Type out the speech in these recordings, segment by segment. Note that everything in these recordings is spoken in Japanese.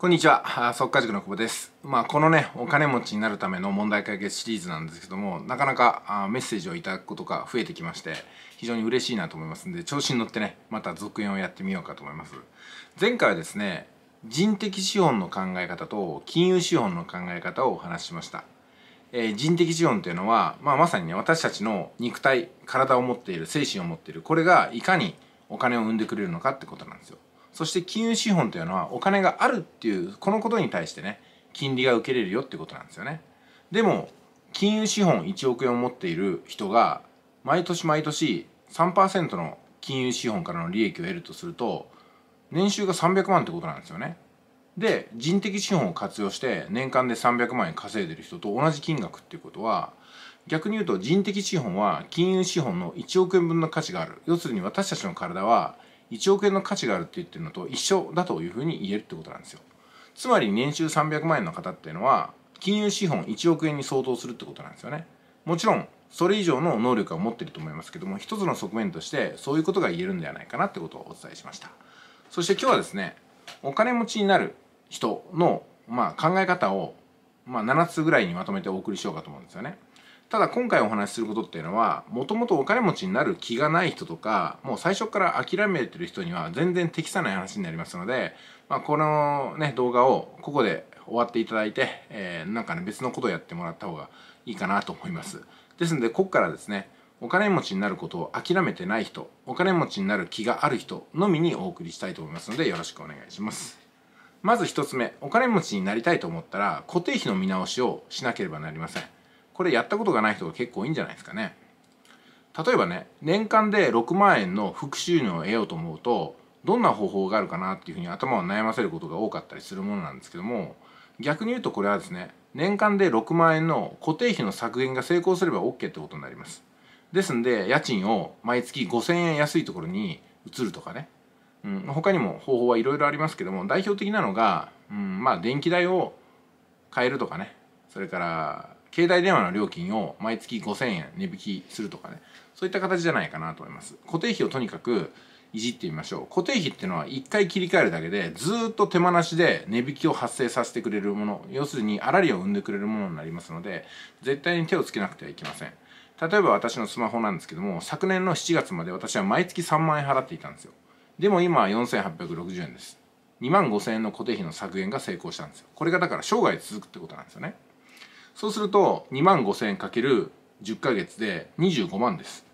こんにちは、速稼塾の久保です。まあ、このね、お金持ちになるための問題解決シリーズなんですけども、なかなかメッセージをいただくことが増えてきまして、非常に嬉しいなと思いますんで、調子に乗ってね、また続編をやってみようかと思います。前回はですね、人的資本の考え方と金融資本の考え方をお話ししました。えー、人的資本というのは、まあ、まさにね、私たちの肉体、体を持っている、精神を持っている、これがいかにお金を生んでくれるのかってことなんですよ。そして金融資本というのはお金があるっていうこのことに対してね金利が受けれるよってことなんですよねでも金融資本1億円を持っている人が毎年毎年3%の金融資本からの利益を得るとすると年収が300万ってことなんですよねで人的資本を活用して年間で300万円稼いでる人と同じ金額っていうことは逆に言うと人的資本は金融資本の1億円分の価値がある要するに私たちの体は1億円の価値があるって言ってるのと一緒だというふうに言えるってことなんですよつまり年収300万円の方っていうのは金融資本1億円に相当するってことなんですよねもちろんそれ以上の能力は持ってると思いますけども一つの側面としてそういうことが言えるんではないかなってことをお伝えしましたそして今日はですねお金持ちになる人の、まあ、考え方を、まあ、7つぐらいにまとめてお送りしようかと思うんですよねただ今回お話しすることっていうのはもともとお金持ちになる気がない人とかもう最初から諦めてる人には全然適さない話になりますので、まあ、この、ね、動画をここで終わっていただいて、えー、なんかね別のことをやってもらった方がいいかなと思いますですのでここからですねお金持ちになることを諦めてない人お金持ちになる気がある人のみにお送りしたいと思いますのでよろしくお願いしますまず1つ目お金持ちになりたいと思ったら固定費の見直しをしなければなりませんこれやったことがない人が結構いいんじゃないですかね例えばね年間で6万円の副収入を得ようと思うとどんな方法があるかなっていうふうに頭を悩ませることが多かったりするものなんですけども逆に言うとこれはですね年間で6万円の固定費の削減が成功すれば OK ってことになりますですんで家賃を毎月5000円安いところに移るとかね、うん、他にも方法はいろいろありますけども代表的なのが、うん、まあ電気代を変えるとかねそれから携帯電話の料金を毎月5000円値引きするとかね、そういった形じゃないかなと思います。固定費をとにかくいじってみましょう。固定費ってのは1回切り替えるだけで、ずっと手放しで値引きを発生させてくれるもの、要するに粗利を生んでくれるものになりますので、絶対に手をつけなくてはいけません。例えば私のスマホなんですけども、昨年の7月まで私は毎月3万円払っていたんですよ。でも今は4860円です。2万5000円の固定費の削減が成功したんですよ。これがだから生涯続くってことなんですよね。そうすると2万5千円かける10ヶ月で25万です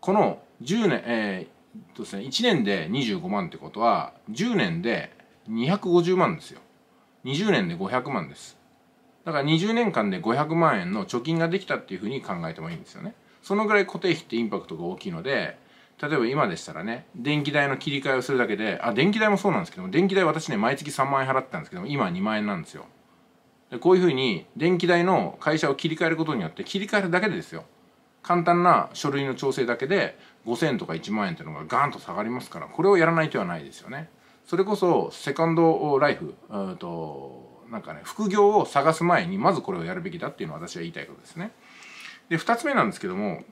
この10年えー、とですね1年で25万ってことは10年で250万ですよ20年で500万ですだから20年間で500万円の貯金ができたっていうふうに考えてもいいんですよねそのぐらい固定費ってインパクトが大きいので例えば今でしたらね電気代の切り替えをするだけであ電気代もそうなんですけども電気代私ね毎月3万円払ってたんですけど今は2万円なんですよこういうふうに電気代の会社を切り替えることによって切り替えるだけでですよ簡単な書類の調整だけで5,000円とか1万円っていうのがガーンと下がりますからこれをやらない手はないですよね。それこそセカンドライフうんとなんかね副業を探す前にまずこれをやるべきだっていうのは私は言いたいことですね。で2つ目なんですけども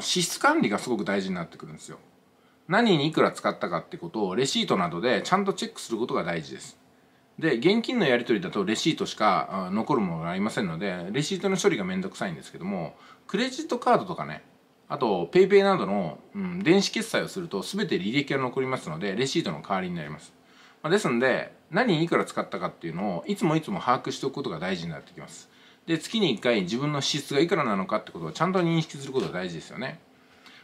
支出管理がすごく大事になってくるんですよ。何にいくら使ったかってことをレシートなどでちゃんとチェックすることが大事です。で現金のやり取りだとレシートしか残るものがありませんのでレシートの処理がめんどくさいんですけどもクレジットカードとかねあと PayPay などの、うん、電子決済をするとすべて履歴が残りますのでレシートの代わりになります、まあ、ですので何にいくら使ったかっていうのをいつもいつも把握しておくことが大事になってきますで月に1回自分の支出がいくらなのかってことをちゃんと認識することが大事ですよね、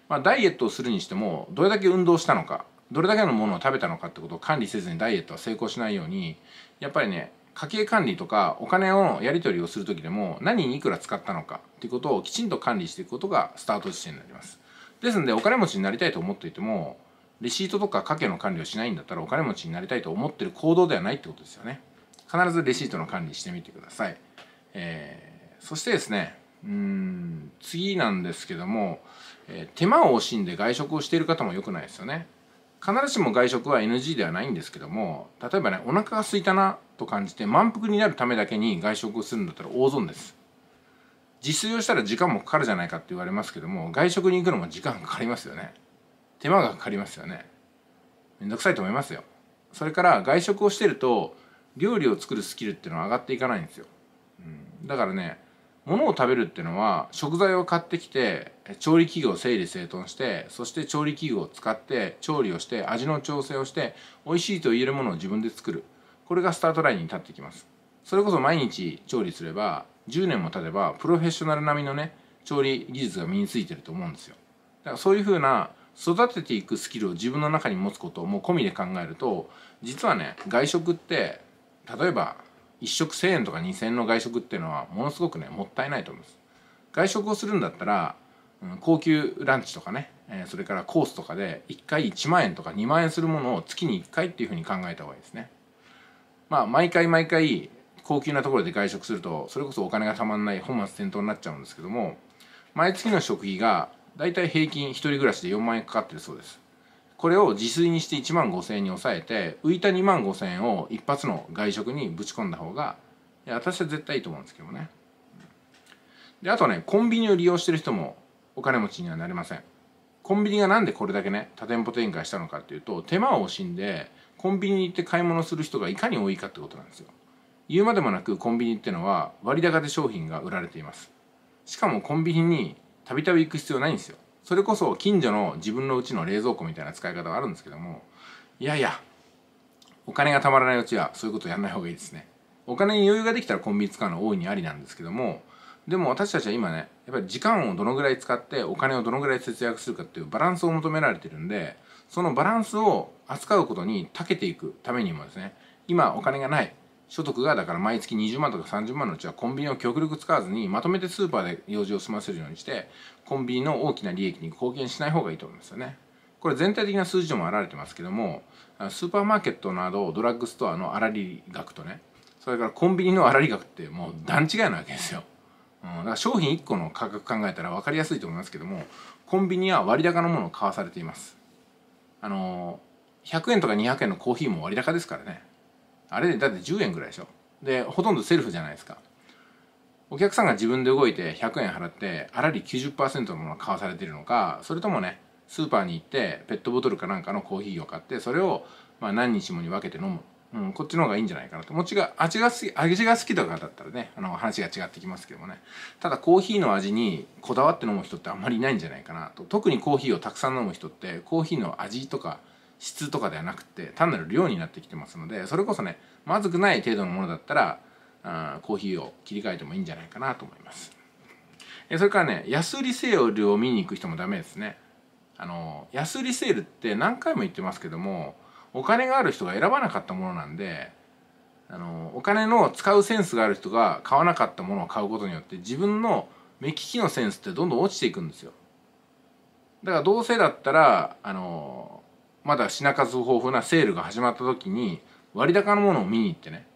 まあ、ダイエットをするにしてもどれだけ運動したのかどれだけのものを食べたのかってことを管理せずにダイエットは成功しないようにやっぱりね家計管理とかお金をやり取りをする時でも何にいくら使ったのかっていうことをきちんと管理していくことがスタート地点になりますですのでお金持ちになりたいと思っていてもレシートとか家計の管理をしないんだったらお金持ちになりたいと思ってる行動ではないってことですよね必ずレシートの管理してみてください、えー、そしてですねうん次なんですけども、えー、手間を惜しんで外食をしている方も良くないですよね必ずしも外食は NG ではないんですけども例えばねお腹が空いたなと感じて満腹になるためだけに外食をするんだったら大損です自炊をしたら時間もかかるじゃないかって言われますけども外食に行くのも時間かかりますよね手間がかかりますよねめんどくさいと思いますよそれから外食をしてると料理を作るスキルっていうのは上がっていかないんですよ、うん、だからね物を食べるっていうのは食材を買ってきて調理器具を整理整頓してそして調理器具を使って調理をして味の調整をして美味しいと言えるものを自分で作るこれがスタートラインに立ってきますそれこそ毎日調理すれば10年も経てばプロフェッショナル並みのね調理技術が身についてると思うんですよだからそういうふうな育てていくスキルを自分の中に持つことも込みで考えると実はね外食って例えば1食1,000円とか2,000円の外食っていうのはものすごくねもったいないと思います外食をするんだったら、うん、高級ランチとかね、えー、それからコースとかで1回1万円とか2万円するものを月に1回っていうふうに考えた方がいいですねまあ毎回毎回高級なところで外食するとそれこそお金がたまんない本末転倒になっちゃうんですけども毎月の食費がだいたい平均1人暮らしで4万円かかってるそうですこれを自炊にして1万5,000円に抑えて浮いた2万5,000円を一発の外食にぶち込んだ方がいや私は絶対いいと思うんですけどねであとねコンビニを利用してる人もお金持ちにはなれませんコンビニがなんでこれだけね多店舗展開したのかっていうと手間を惜しんでコンビニに行って買い物する人がいかに多いかってことなんですよ言うまでもなくコンビニってのは割高で商品が売られていますしかもコンビニにたびたび行く必要ないんですよそれこそ近所の自分のうちの冷蔵庫みたいな使い方があるんですけどもいやいやお金がたまらないうちはそういうことやらない方がいいですねお金に余裕ができたらコンビニ使うのは大いにありなんですけどもでも私たちは今ねやっぱり時間をどのぐらい使ってお金をどのぐらい節約するかっていうバランスを求められてるんでそのバランスを扱うことに長けていくためにもですね今お金がない所得がだから毎月20万とか30万のうちはコンビニを極力使わずにまとめてスーパーで用事を済ませるようにしてコンビニの大きな利益に貢献しない方がいいと思いますよね。これ全体的な数字でも表れてますけどもスーパーマーケットなどドラッグストアの粗利額とねそれからコンビニの粗利額ってもう段違いなわけですよ。うん、だから商品1個の価格考えたら分かりやすいと思いますけどもコンビニは割高のものを買わされています。あの100円とか200円のコーヒーも割高ですからね。あれだって10円ぐらいでしょでほとんどセルフじゃないですかお客さんが自分で動いて100円払ってあらり90%のものが買わされてるのかそれともねスーパーに行ってペットボトルかなんかのコーヒーを買ってそれをまあ何日もに分けて飲む、うん、こっちの方がいいんじゃないかなともちが味が好き味が好きとかだったらねあの話が違ってきますけどもねただコーヒーの味にこだわって飲む人ってあんまりいないんじゃないかなと特にコーヒーをたくさん飲む人ってコーヒーの味とか質とかではなくて単なる量になってきてますのでそれこそねまずくない程度のものだったらあコーヒーを切り替えてもいいんじゃないかなと思いますそれからね安売りセールを見に行く人もダメですねあの安売りセールって何回も言ってますけどもお金がある人が選ばなかったものなんであのお金の使うセンスがある人が買わなかったものを買うことによって自分の目利きのセンスってどんどん落ちていくんですよだからどうせだったらあのまだ品数豊富なセールが始まった時に割高のものを見に行ってね、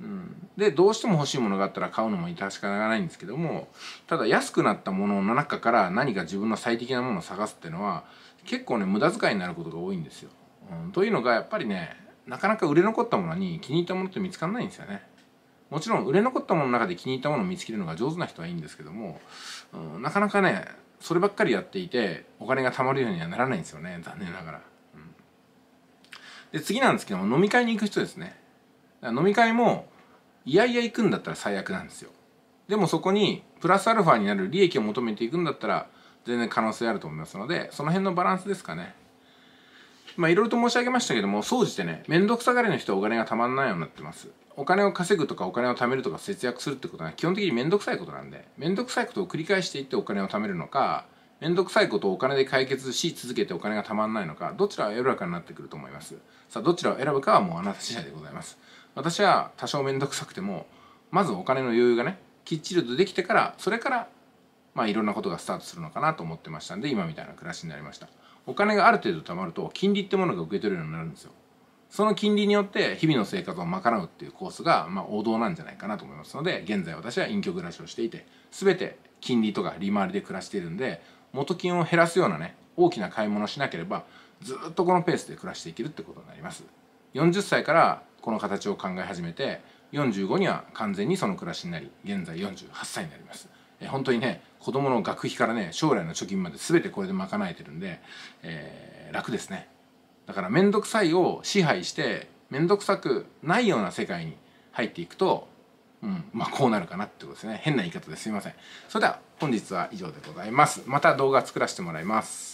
うん、でどうしても欲しいものがあったら買うのも致し方がないんですけどもただ安くなったものの中から何か自分の最適なものを探すっていうのは結構ね無駄遣いになることが多いんですよ。うん、というのがやっぱりねなかなか売れ残ったものに気に入ったものって見つかんないんですよね。もちろん売れ残ったものの中で気に入ったものを見つけるのが上手な人はいいんですけども、うん、なかなかねそればっかりやっていてお金が貯まるようにはならないんですよね残念ながら、うん、で次なんですけども飲み会に行く人ですね飲み会もいやいや行くんだったら最悪なんですよでもそこにプラスアルファになる利益を求めていくんだったら全然可能性あると思いますのでその辺のバランスですかねまあいろいろと申し上げましたけども、総じてね、めんどくさがりの人はお金がたまんないようになってます。お金を稼ぐとかお金を貯めるとか節約するってことは基本的にめんどくさいことなんで、めんどくさいことを繰り返していってお金を貯めるのか、めんどくさいことをお金で解決し続けてお金がたまんないのか、どちらが選ぶかになってくると思います。さあ、どちらを選ぶかはもうあなた次第でございます。私は多少めんどくさくても、まずお金の余裕がね、きっちりとできてから、それから、まあいろんなことがスタートするのかなと思ってましたんで、今みたいな暮らしになりました。お金がある程度貯まると金利ってものが受け取れるようになるんですよその金利によって日々の生活を賄うっていうコースがまあ王道なんじゃないかなと思いますので現在私は隠居暮らしをしていて全て金利とか利回りで暮らしているんで元金を減らすようなね大きな買い物をしなければずっとこのペースで暮らしていけるってことになります40歳からこの形を考え始めて45には完全にその暮らしになり現在48歳になりますえ本当にね子供の学費からね将来の貯金まで全てこれで賄えてるんで、えー、楽ですねだから面倒くさいを支配して面倒くさくないような世界に入っていくと、うん、まあこうなるかなってことですね変な言い方ですいませんそれでは本日は以上でございますまた動画作らせてもらいます